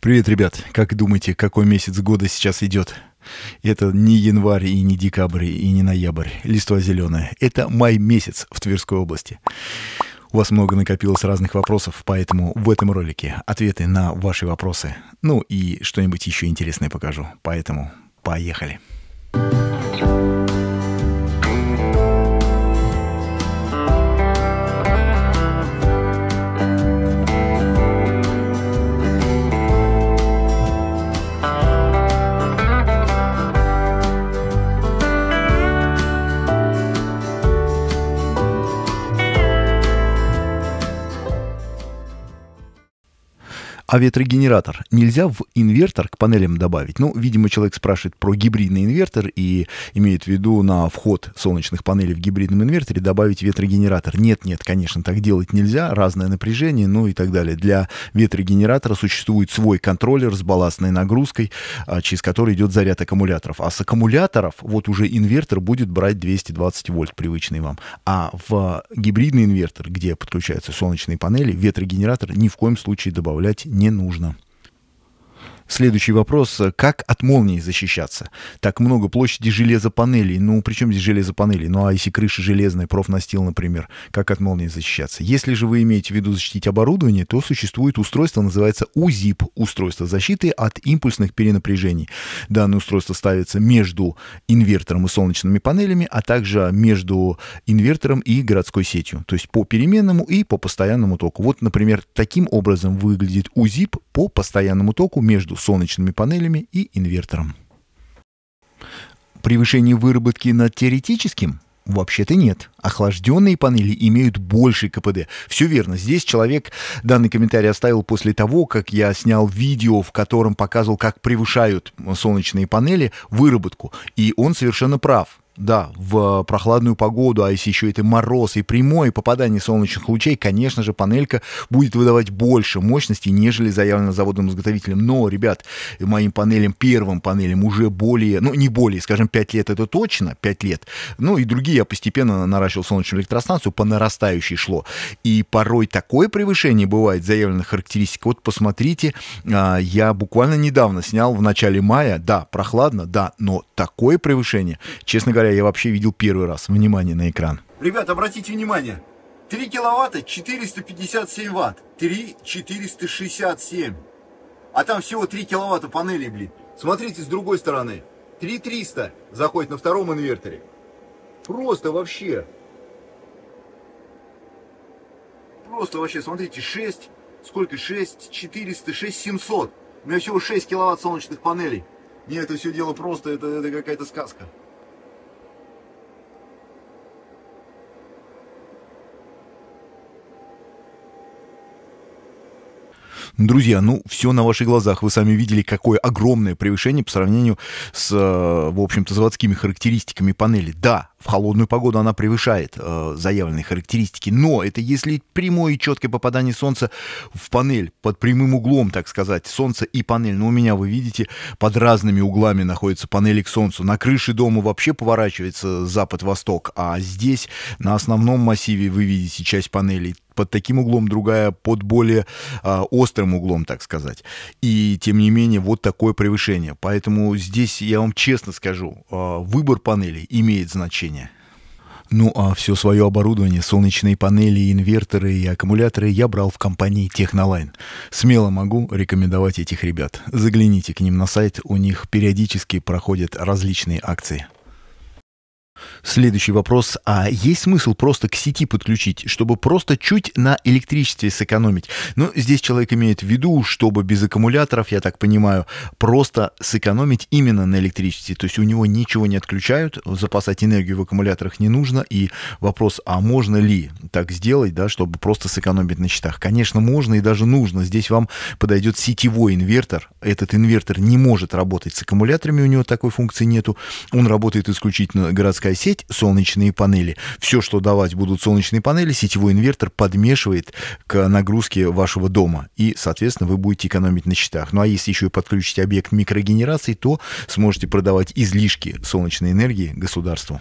Привет, ребят. Как думаете, какой месяц года сейчас идет? Это не январь и не декабрь и не ноябрь. Листва зеленая. Это май месяц в Тверской области. У вас много накопилось разных вопросов, поэтому в этом ролике ответы на ваши вопросы. Ну и что-нибудь еще интересное покажу. Поэтому поехали. Поехали. А ветрогенератор нельзя в инвертор к панелям добавить? Ну, видимо, человек спрашивает про гибридный инвертор и имеет в виду на вход солнечных панелей в гибридном инверторе добавить ветрогенератор. Нет, нет, конечно, так делать нельзя. Разное напряжение, ну и так далее. Для ветрогенератора существует свой контроллер с балластной нагрузкой, а, через который идет заряд аккумуляторов. А с аккумуляторов вот уже инвертор будет брать 220 вольт, привычный вам. А в гибридный инвертор, где подключаются солнечные панели, ветрогенератор ни в коем случае добавлять не нужно. Следующий вопрос. Как от молнии защищаться? Так много площади железопанелей. Ну, причем здесь железопанели? Ну, а если крыша железная, профнастил, например, как от молнии защищаться? Если же вы имеете в виду защитить оборудование, то существует устройство, называется УЗИП, устройство защиты от импульсных перенапряжений. Данное устройство ставится между инвертором и солнечными панелями, а также между инвертором и городской сетью. То есть по переменному и по постоянному току. Вот, например, таким образом выглядит УЗИП по постоянному току между солнечными панелями и инвертором. Превышение выработки над теоретическим – Вообще-то нет. Охлажденные панели имеют больше КПД. Все верно. Здесь человек данный комментарий оставил после того, как я снял видео, в котором показывал, как превышают солнечные панели выработку. И он совершенно прав. Да, в э, прохладную погоду, а если еще это мороз и прямое попадание солнечных лучей, конечно же, панелька будет выдавать больше мощности, нежели заявлено заводом-изготовителем. Но, ребят, моим панелям, первым панелям уже более, ну, не более, скажем, 5 лет это точно, 5 лет. Ну, и другие я постепенно наращивал солнечную электростанцию, по нарастающей шло. И порой такое превышение бывает заявленных характеристик. Вот посмотрите, а, я буквально недавно снял в начале мая, да, прохладно, да, но такое превышение, честно говоря, которое я вообще видел первый раз. Внимание на экран. Ребят, обратите внимание. 3 киловатта 457 ватт. 3 467. А там всего 3 киловатта панели, блин. Смотрите с другой стороны. 3300 заходит на втором инверторе. Просто вообще. Просто вообще, смотрите, 6, сколько 6, 400, 6, 700. У меня всего 6 киловатт солнечных панелей. Нет, это все дело просто, это, это какая-то сказка. Друзья, ну все на ваших глазах. Вы сами видели, какое огромное превышение по сравнению с, э, в общем-то, заводскими характеристиками панели. Да, холодную погоду она превышает э, заявленные характеристики. Но это если прямое и четкое попадание солнца в панель, под прямым углом, так сказать, солнце и панель. Но у меня, вы видите, под разными углами находится панели к солнцу. На крыше дома вообще поворачивается запад-восток, а здесь на основном массиве вы видите часть панелей под таким углом, другая под более а, острым углом, так сказать. И тем не менее, вот такое превышение. Поэтому здесь я вам честно скажу, а, выбор панелей имеет значение. Ну а все свое оборудование, солнечные панели, инверторы и аккумуляторы я брал в компании Технолайн. Смело могу рекомендовать этих ребят. Загляните к ним на сайт, у них периодически проходят различные акции. Следующий вопрос. А есть смысл просто к сети подключить, чтобы просто чуть на электричестве сэкономить? Ну, здесь человек имеет в виду, чтобы без аккумуляторов, я так понимаю, просто сэкономить именно на электричестве. То есть у него ничего не отключают, запасать энергию в аккумуляторах не нужно. И вопрос, а можно ли так сделать, да, чтобы просто сэкономить на счетах? Конечно, можно и даже нужно. Здесь вам подойдет сетевой инвертор. Этот инвертор не может работать с аккумуляторами, у него такой функции нету. Он работает исключительно городская городская сеть, солнечные панели. Все, что давать будут солнечные панели, сетевой инвертор подмешивает к нагрузке вашего дома. И, соответственно, вы будете экономить на счетах. Ну а если еще и подключить объект микрогенерации, то сможете продавать излишки солнечной энергии государству.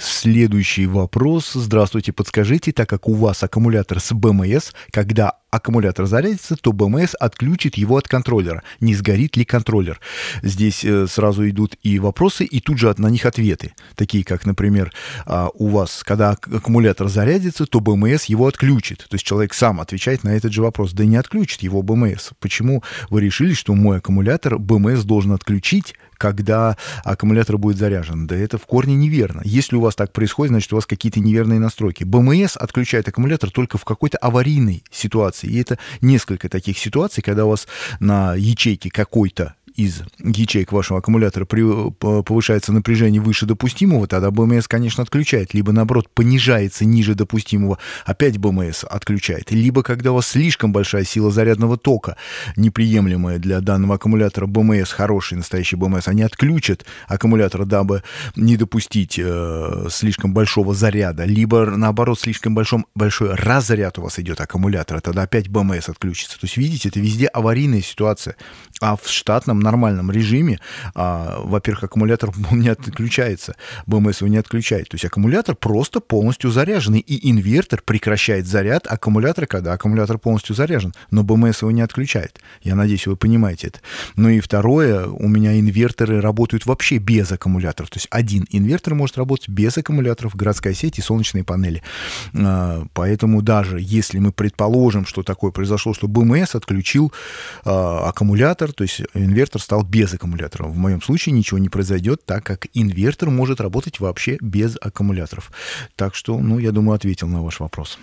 Следующий вопрос. Здравствуйте, подскажите, так как у вас аккумулятор с БМС, когда аккумулятор зарядится, то БМС отключит его от контроллера. Не сгорит ли контроллер? Здесь э, сразу идут и вопросы, и тут же на них ответы. Такие, как, например, а, у вас, когда аккумулятор зарядится, то БМС его отключит. То есть человек сам отвечает на этот же вопрос. Да не отключит его БМС. Почему вы решили, что мой аккумулятор БМС должен отключить, когда аккумулятор будет заряжен. Да это в корне неверно. Если у вас так происходит, значит, у вас какие-то неверные настройки. БМС отключает аккумулятор только в какой-то аварийной ситуации ситуации. И это несколько таких ситуаций, когда у вас на ячейке какой-то из ячеек вашего аккумулятора при, повышается напряжение выше допустимого, тогда БМС, конечно, отключает, либо, наоборот, понижается ниже допустимого, опять БМС отключает, либо, когда у вас слишком большая сила зарядного тока, неприемлемая для данного аккумулятора БМС, хороший настоящий БМС, они отключат аккумулятор, дабы не допустить э, слишком большого заряда, либо, наоборот, слишком большом, большой разряд у вас идет аккумулятора, тогда опять БМС отключится. То есть, видите, это везде аварийная ситуация, а в штатном нормальном режиме, а, во-первых, аккумулятор не отключается, БМС его не отключает. То есть аккумулятор просто полностью заряженный, и инвертор прекращает заряд аккумулятора, когда аккумулятор полностью заряжен, но БМС его не отключает. Я надеюсь, вы понимаете это. Ну и второе, у меня инверторы работают вообще без аккумуляторов. То есть один инвертор может работать без аккумуляторов, городская сеть и солнечные панели. А, поэтому даже если мы предположим, что такое произошло, что БМС отключил а, аккумулятор, то есть инвертор инвертор стал без аккумулятора. В моем случае ничего не произойдет, так как инвертор может работать вообще без аккумуляторов. Так что, ну, я думаю, ответил на ваш вопрос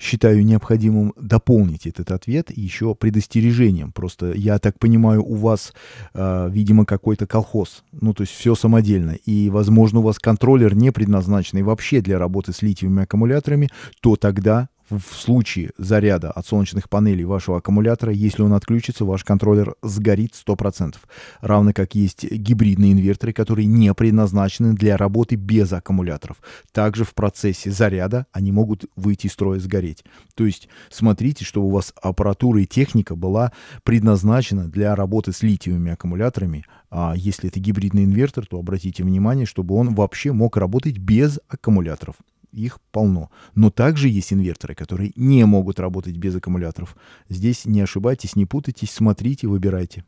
считаю необходимым дополнить этот ответ еще предостережением. Просто я так понимаю, у вас, э, видимо, какой-то колхоз, ну то есть все самодельно, и, возможно, у вас контроллер не предназначенный вообще для работы с литиевыми аккумуляторами, то тогда в случае заряда от солнечных панелей вашего аккумулятора, если он отключится, ваш контроллер сгорит 100%. Равно как есть гибридные инверторы, которые не предназначены для работы без аккумуляторов. Также в процессе заряда они могут выйти из строя и сгореть. То есть смотрите, чтобы у вас аппаратура и техника была предназначена для работы с литиевыми аккумуляторами. А если это гибридный инвертор, то обратите внимание, чтобы он вообще мог работать без аккумуляторов их полно. Но также есть инверторы, которые не могут работать без аккумуляторов. Здесь не ошибайтесь, не путайтесь, смотрите, выбирайте.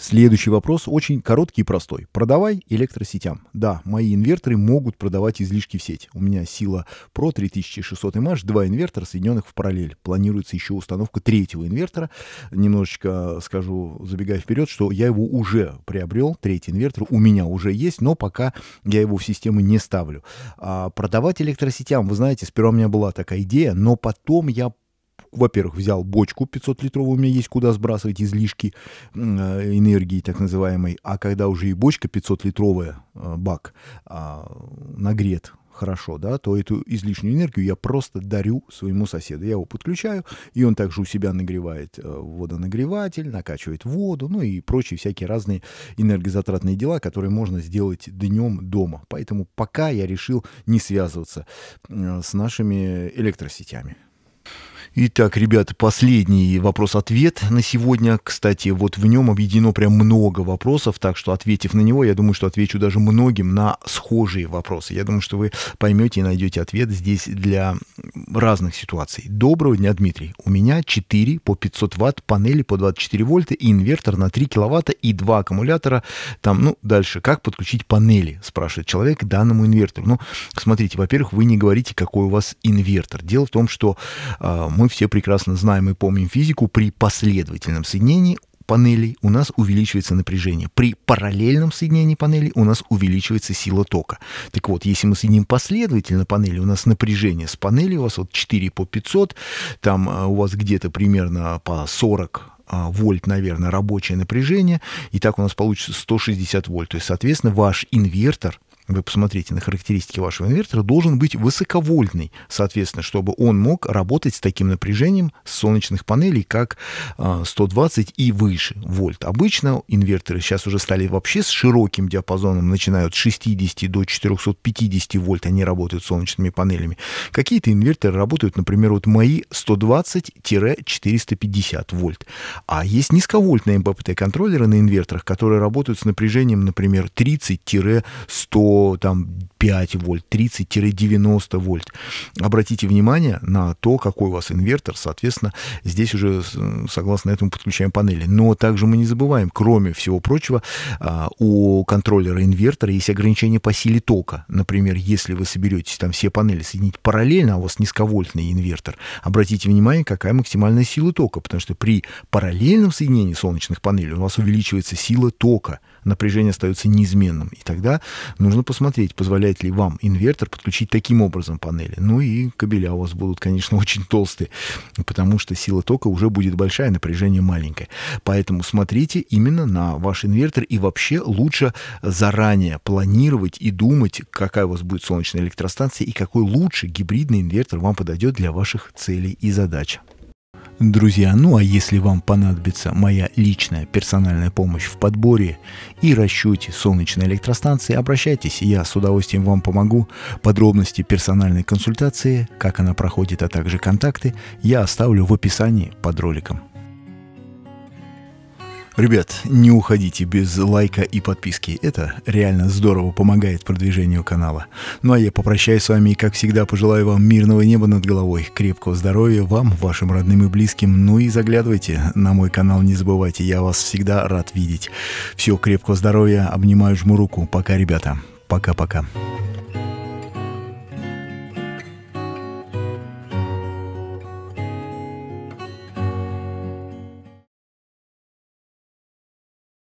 Следующий вопрос очень короткий и простой. Продавай электросетям. Да, мои инверторы могут продавать излишки в сеть. У меня сила Pro 3600 mAh, два инвертора, соединенных в параллель. Планируется еще установка третьего инвертора. Немножечко скажу, забегая вперед, что я его уже приобрел, третий инвертор у меня уже есть, но пока я его в систему не ставлю. А продавать электросетям, вы знаете, сперва у меня была такая идея, но потом я во-первых, взял бочку 500-литровую, у меня есть куда сбрасывать излишки э, энергии так называемой, а когда уже и бочка 500-литровая, э, бак а, нагрет хорошо, да, то эту излишнюю энергию я просто дарю своему соседу. Я его подключаю, и он также у себя нагревает э, водонагреватель, накачивает воду, ну и прочие всякие разные энергозатратные дела, которые можно сделать днем дома. Поэтому пока я решил не связываться с нашими электросетями. Итак, ребята, последний вопрос-ответ на сегодня. Кстати, вот в нем объединено прям много вопросов, так что ответив на него, я думаю, что отвечу даже многим на схожие вопросы. Я думаю, что вы поймете и найдете ответ здесь для разных ситуаций. Доброго дня, Дмитрий. У меня 4 по 500 ватт панели по 24 вольта и инвертор на 3 киловатта и 2 аккумулятора. Там, ну, дальше. Как подключить панели, спрашивает человек, к данному инвертору? Ну, смотрите, во-первых, вы не говорите, какой у вас инвертор. Дело в том, что э, мы все прекрасно знаем и помним физику. При последовательном соединении панелей у нас увеличивается напряжение. При параллельном соединении панелей у нас увеличивается сила тока. Так вот, если мы соединим последовательно панели, у нас напряжение с панели, у вас вот 4 по 500, там э, у вас где-то примерно по 40 э, вольт, наверное, рабочее напряжение, и так у нас получится 160 вольт. То есть, соответственно, ваш инвертор вы посмотрите на характеристики вашего инвертора, должен быть высоковольтный, соответственно, чтобы он мог работать с таким напряжением с солнечных панелей, как 120 а, и выше вольт. Обычно инверторы сейчас уже стали вообще с широким диапазоном, начинают с 60 до 450 вольт, они работают с солнечными панелями. Какие-то инверторы работают, например, вот мои 120-450 вольт. А есть низковольтные МППТ-контроллеры на инверторах, которые работают с напряжением, например, 30-100 там, 5 вольт, 30-90 вольт. Обратите внимание на то, какой у вас инвертор. Соответственно, здесь уже, согласно этому, подключаем панели. Но также мы не забываем, кроме всего прочего, а, у контроллера инвертора есть ограничение по силе тока. Например, если вы соберетесь там все панели соединить параллельно, а у вас низковольтный инвертор, обратите внимание, какая максимальная сила тока, потому что при параллельном соединении солнечных панелей у вас увеличивается сила тока напряжение остается неизменным. И тогда нужно посмотреть, позволяет ли вам инвертор подключить таким образом панели. Ну и кабеля у вас будут, конечно, очень толстые, потому что сила тока уже будет большая, напряжение маленькое. Поэтому смотрите именно на ваш инвертор и вообще лучше заранее планировать и думать, какая у вас будет солнечная электростанция и какой лучший гибридный инвертор вам подойдет для ваших целей и задач. Друзья, ну а если вам понадобится моя личная персональная помощь в подборе и расчете солнечной электростанции, обращайтесь, я с удовольствием вам помогу. Подробности персональной консультации, как она проходит, а также контакты я оставлю в описании под роликом. Ребят, не уходите без лайка и подписки. Это реально здорово помогает продвижению канала. Ну а я попрощаюсь с вами и, как всегда, пожелаю вам мирного неба над головой, крепкого здоровья вам, вашим родным и близким. Ну и заглядывайте на мой канал, не забывайте, я вас всегда рад видеть. Все, крепкого здоровья, обнимаю, жму руку. Пока, ребята. Пока-пока.